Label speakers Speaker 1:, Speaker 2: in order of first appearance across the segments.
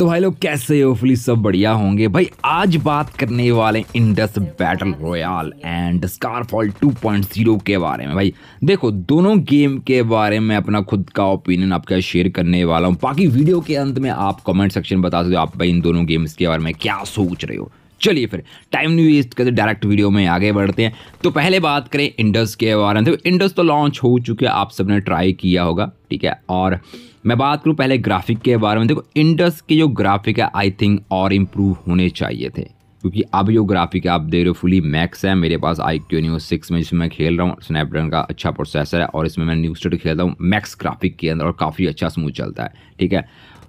Speaker 1: तो भाई लोग कैसे हो फुली सब बढ़िया होंगे भाई आज बात करने वाले Indus battle royale and Scarfall 2.0 के बारे में भाई देखो दोनों गेम के बारे में अपना खुद का ओपिनियन आपके शेयर करने वाला हूँ बाकी वीडियो के अंत में आप कमेंट सेक्शन बता सकते हो आप भाई इन दोनों गेम्स के बारे में क्या सोच रहे हो चलिए फिर टाइम नहीं वेस्ट करते डायरेक्ट वीडियो में आगे बढ़ते हैं तो पहले बात करें इंडस के बारे में इंडस तो लॉन्च तो हो चुके आप सबने ट्राई किया होगा ठीक है और मैं बात करूँ पहले ग्राफिक के बारे में देखो इंडस के जो ग्राफिक है आई थिंक और इम्प्रूव होने चाहिए थे क्योंकि अब जो ग्राफिक आप दे रहे हो फुली मैक्स है मेरे पास आई क्यू न्यूज सिक्स में जिसमें मैं खेल रहा हूँ स्नैपड्रैगन का अच्छा प्रोसेसर है और इसमें मैं न्यूज स्टेट खेलता हूँ मैक्स ग्राफिक के अंदर और काफ़ी अच्छा स्मूथ चलता है ठीक है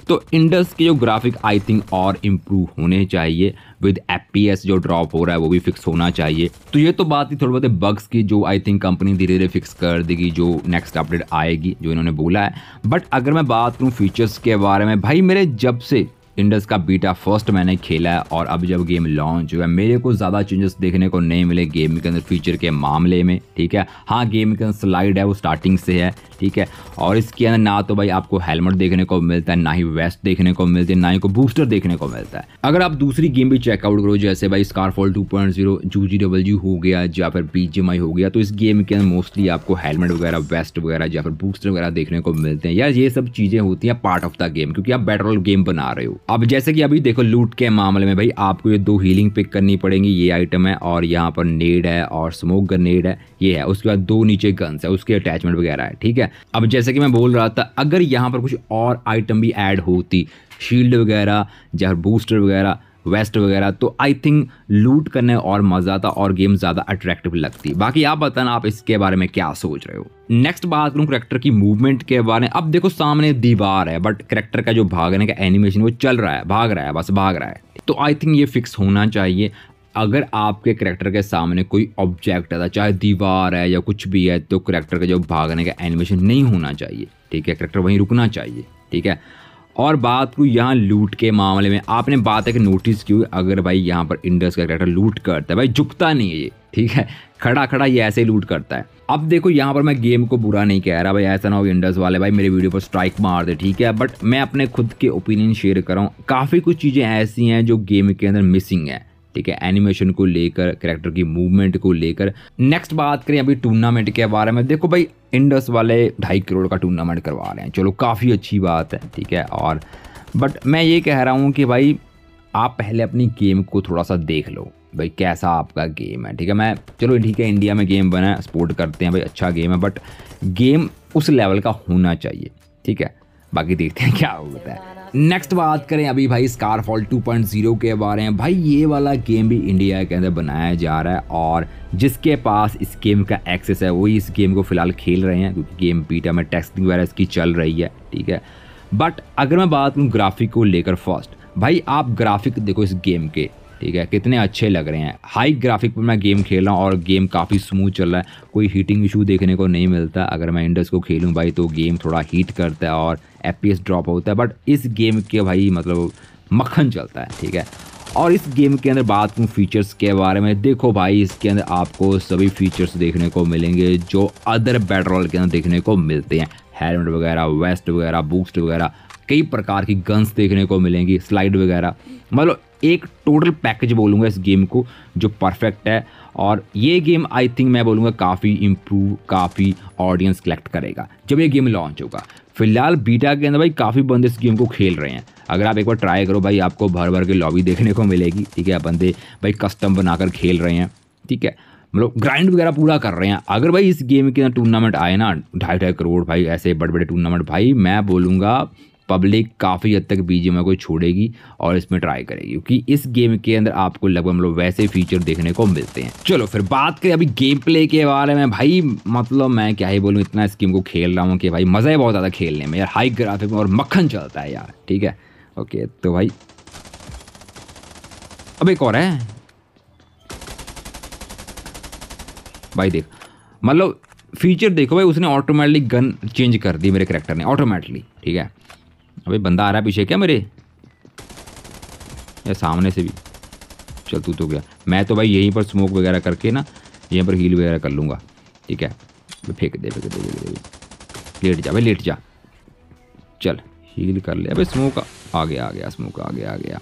Speaker 1: तो इंडस की जो ग्राफिक आई थिंक और इम्प्रूव होने चाहिए विद एपीएस जो ड्रॉप हो रहा है वो भी फिक्स होना चाहिए तो ये तो बात ही थोड़ी बहुत बग्स की जो आई थिंक कंपनी धीरे धीरे फिक्स कर देगी जो नेक्स्ट अपडेट आएगी जो इन्होंने बोला है बट अगर मैं बात करूँ फीचर्स के बारे में भाई मेरे जब से इंडस का बीटा फर्स्ट मैंने खेला है और अब जब गेम लॉन्च हुआ है मेरे को ज़्यादा चेंजेस देखने को नहीं मिले गेम के अंदर फीचर के मामले में ठीक है हाँ गेम के अंदर स्लाइड है वो स्टार्टिंग से है ठीक है और इसके अंदर ना तो भाई आपको हेलमेट देखने को मिलता है ना ही वेस्ट देखने को मिलती है ना ही को बूस्टर देखने को मिलता है अगर आप दूसरी गेम भी चेकआउट करो जैसे भाई स्कारफॉल टू पॉइंट जीरो जू जी डबल जी हो गया या फिर बी जी हो गया तो इस गेम के अंदर मोस्टली आपको हेलमेट वगैरह वेस्ट वगैरह या फिर बूस्टर वगैरह देखने को मिलते हैं या ये सब चीज़ें होती हैं पार्ट ऑफ द गेम क्योंकि आप बैटर गेम बना रहे हो अब जैसे कि अभी देखो लूट के मामले में भाई आपको ये दो हीलिंग पिक करनी पड़ेगी ये आइटम है और यहाँ पर नेड है और स्मोक ग्रनेड है ये है उसके बाद दो नीचे गन्स है उसके अटैचमेंट वगैरह है ठीक है अब जैसे कि मैं बोल रहा था अगर यहाँ पर कुछ और आइटम भी ऐड होती शील्ड वगैरह या बूस्टर वगैरह वेस्ट वगैरह तो आई थिंक लूट करने और मज़ा आता और गेम ज़्यादा अट्रैक्टिव लगती बाकी आप बताना आप इसके बारे में क्या सोच रहे हो नेक्स्ट बात करूँ करेक्टर की मूवमेंट के बारे में अब देखो सामने दीवार है बट करेक्टर का जो भागने का एनिमेशन वो चल रहा है भाग रहा है बस भाग रहा है तो आई थिंक ये फिक्स होना चाहिए अगर आपके करेक्टर के सामने कोई ऑब्जेक्ट आता चाहे दीवार है या कुछ भी है तो करेक्टर का जो भागने का एनिमेशन नहीं होना चाहिए ठीक है करेक्टर वहीं रुकना चाहिए ठीक है और बात को यहाँ लूट के मामले में आपने बात है कि नोटिस की अगर भाई यहाँ पर इंडस का कैरेक्टर लूट करता है भाई झुकता नहीं है ये ठीक है खड़ा खड़ा ये ऐसे ही लूट करता है अब देखो यहाँ पर मैं गेम को बुरा नहीं कह रहा भाई ऐसा ना हो इंडस वाले भाई मेरे वीडियो पर स्ट्राइक मार दे ठीक है बट मैं अपने खुद के ओपिनियन शेयर कर रहा हूँ काफ़ी कुछ चीज़ें ऐसी हैं जो गेम के अंदर मिसिंग है ठीक है एनिमेशन को लेकर करेक्टर की मूवमेंट को लेकर नेक्स्ट बात करें अभी टूर्नामेंट के बारे में देखो भाई इंडस वाले ढाई करोड़ का टूर्नामेंट करवा रहे हैं चलो काफ़ी अच्छी बात है ठीक है और बट मैं ये कह रहा हूँ कि भाई आप पहले अपनी गेम को थोड़ा सा देख लो भाई कैसा आपका गेम है ठीक है मैं चलो ठीक है इंडिया में गेम बना है सपोर्ट करते हैं भाई अच्छा गेम है बट गेम उस लेवल का होना चाहिए ठीक है बाकी देखते हैं क्या होता है नेक्स्ट बात करें अभी भाई स्कारफॉल 2.0 के बारे में भाई ये वाला गेम भी इंडिया के अंदर बनाया जा रहा है और जिसके पास इस गेम का एक्सेस है वही इस गेम को फिलहाल खेल रहे हैं क्योंकि गेम पीटा में टेक्सटिंग वगैरह इसकी चल रही है ठीक है बट अगर मैं बात करूँ ग्राफिक को लेकर फर्स्ट भाई आप ग्राफिक देखो इस गेम के ठीक है कितने अच्छे लग रहे हैं हाई ग्राफिक पर मैं गेम खेल रहा हूँ और गेम काफ़ी स्मूथ चल रहा है कोई हीटिंग इशू देखने को नहीं मिलता अगर मैं इंडस को खेलूँ भाई तो गेम थोड़ा हीट करता है और एफ ड्रॉप होता है बट इस गेम के भाई मतलब मक्खन चलता है ठीक है और इस गेम के अंदर बात करूँ फीचर्स के बारे में देखो भाई इसके अंदर आपको सभी फीचर्स देखने को मिलेंगे जो अदर बैटरॉल के अंदर देखने को मिलते हैं हेलमेट वगैरह वेस्ट वगैरह बूस्ट वगैरह कई प्रकार की गन्स देखने को मिलेंगी स्लाइड वगैरह मतलब एक टोटल पैकेज बोलूँगा इस गेम को जो परफेक्ट है और ये गेम आई थिंक मैं बोलूँगा काफ़ी इम्प्रूव काफ़ी ऑडियंस कलेक्ट करेगा जब ये गेम लॉन्च होगा फिलहाल बीटा के अंदर भाई काफ़ी बंदे इस गेम को खेल रहे हैं अगर आप एक बार ट्राई करो भाई आपको भर भर के लॉबी देखने को मिलेगी ठीक है बंदे भाई कस्टम बनाकर खेल रहे हैं ठीक है मतलब ग्राइंड वगैरह पूरा कर रहे हैं अगर भाई इस गेम के अंदर टूर्नामेंट आए ना ढाई ढाई करोड़ भाई ऐसे बड़े बड़े टूर्नामेंट भाई मैं बोलूँगा पब्लिक काफ़ी हद तक बीजे को छोड़ेगी और इसमें ट्राई करेगी क्योंकि इस गेम के अंदर आपको लगभग मतलब वैसे फीचर देखने को मिलते हैं चलो फिर बात करें अभी गेम प्ले के बारे में भाई मतलब मैं क्या ही बोलूँ इतना इस गेम को खेल रहा हूँ कि भाई मज़ा ही बहुत ज़्यादा खेलने में यार हाई ग्राफिक में और मक्खन चलता है यार ठीक है ओके तो भाई अब एक और है भाई देख मतलब फीचर देखो भाई उसने ऑटोमेटिकली गन चेंज कर दी मेरे करेक्टर ने ऑटोमेटिकली ठीक है अबे बंदा आ रहा है पीछे क्या मेरे या सामने से भी चल तू तो गया मैं तो भाई यहीं पर स्मोक वगैरह करके ना यहीं पर हील वगैरह कर लूँगा ठीक है फेंक दे फेंक दे, दे, दे लेट जा भाई लेट जा चल हील कर ले अबे स्मोक आ गया आ गया स्मोक आ गया आ गया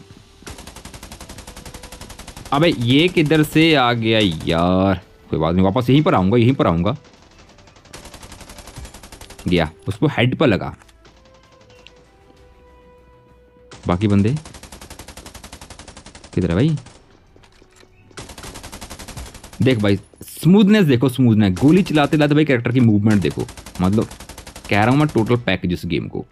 Speaker 1: अबे ये किधर से आ गया यार कोई बात नहीं वापस यहीं पर आऊँगा यहीं पर आऊँगा गया उसको हेड पर लगा बाकी बंदे किधर है भाई देख भाई स्मूथनेस देखो स्मूथनेस गोली चलाते चलाते भाई कैरेक्टर की मूवमेंट देखो मतलब कह रहा हूं मैं टोटल पैकेज इस गेम को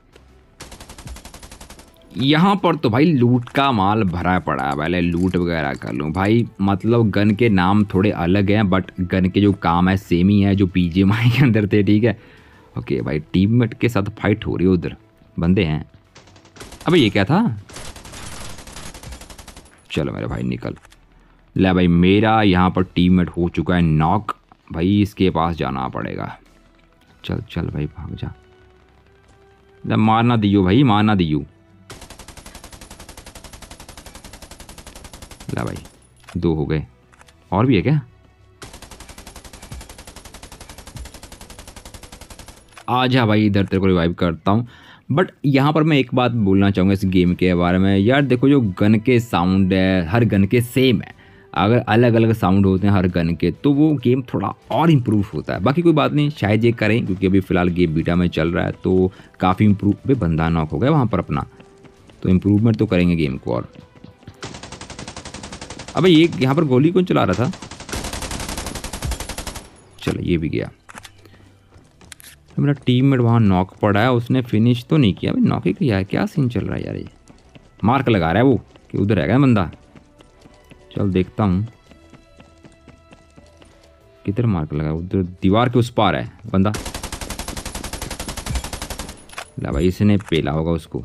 Speaker 1: यहां पर तो भाई लूट का माल भरा पड़ा है पहले लूट वगैरह कर लूँ भाई मतलब गन के नाम थोड़े अलग हैं बट गन के जो काम है सेम ही है जो पीजीएमआई के अंदर थे ठीक है ओके भाई टीममेट के साथ फाइट हो रही है उधर बंदे हैं अबे ये क्या था चलो मेरे भाई निकल ले भाई मेरा यहाँ पर टीममेट हो चुका है नॉक भाई इसके पास जाना पड़ेगा चल चल भाई भाग जा ले मारना दियो भाई मारना दियो ले भाई दो हो गए और भी है क्या आ जा भाई इधर तेरे को रिवाइव करता हूँ बट यहाँ पर मैं एक बात बोलना चाहूँगा इस गेम के बारे में यार देखो जो गन के साउंड है हर गन के सेम है अगर अलग अलग साउंड होते हैं हर गन के तो वो गेम थोड़ा और इम्प्रूव होता है बाकी कोई बात नहीं शायद ये करें क्योंकि अभी फ़िलहाल गेम बीटा में चल रहा है तो काफ़ी इम्प्रूव भी बंदा नॉक हो गया वहाँ पर अपना तो इम्प्रूवमेंट तो करेंगे गेम को और अबे ये यहाँ पर गोली कौन चला रहा था चलो ये भी गया तो मेरा टीम मेट वहाँ नॉक पड़ा है उसने फिनिश तो नहीं किया भाई नॉक ही किया है क्या सीन चल रहा है यार ये मार्क लगा रहा है वो कि उधर है बंदा चल देखता हूँ किधर मार्क लगा उधर दीवार के उस पार है बंदा ला भाई इसने पेला होगा उसको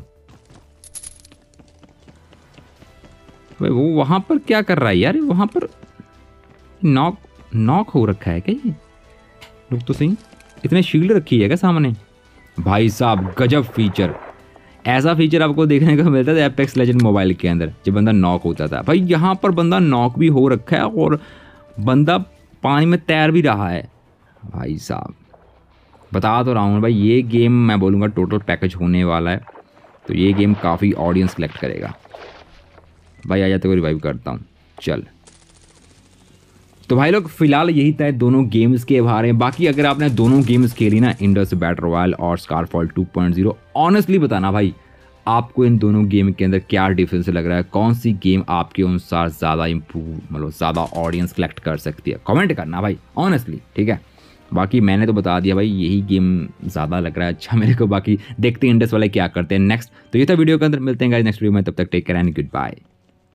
Speaker 1: भाई वो वहाँ पर क्या कर रहा है यार वहाँ पर नॉक नॉक हो रखा है क्या ये रुक तो सही इतने शील्ड रखी है क्या सामने भाई साहब गजब फीचर ऐसा फीचर आपको देखने को मिलता था एपेक्स लेजेंड मोबाइल के अंदर जब बंदा नॉक होता था भाई यहाँ पर बंदा नॉक भी हो रखा है और बंदा पानी में तैर भी रहा है भाई साहब बता तो रहा हूँ भाई ये गेम मैं बोलूँगा टोटल पैकेज होने वाला है तो ये गेम काफ़ी ऑडियंस कलेक्ट करेगा भाई आ जाते को रिवाइव करता हूँ चल तो भाई लोग फिलहाल यही था दोनों गेम्स के बारे में बाकी अगर आपने दोनों गेम्स खेली ना इंडस बैटर रॉयल और स्कारफॉल 2.0 पॉइंट बताना भाई आपको इन दोनों गेम के अंदर क्या डिफरेंस लग रहा है कौन सी गेम आपके अनुसार ज़्यादा इम्प्रूव मतलब ज़्यादा ऑडियंस कलेक्ट कर सकती है कमेंट करना भाई ऑनेस्टली ठीक है बाकी मैंने तो बता दिया भाई यही गेम ज़्यादा लग रहा है अच्छा मेरे को बाकी देखते हैं इंडस वाले क्या करते हैं नेक्स्ट तो ये था वीडियो के अंदर मिलते हैं नेक्स्ट वीडियो में तब तक टेक कर एंड गुड बाय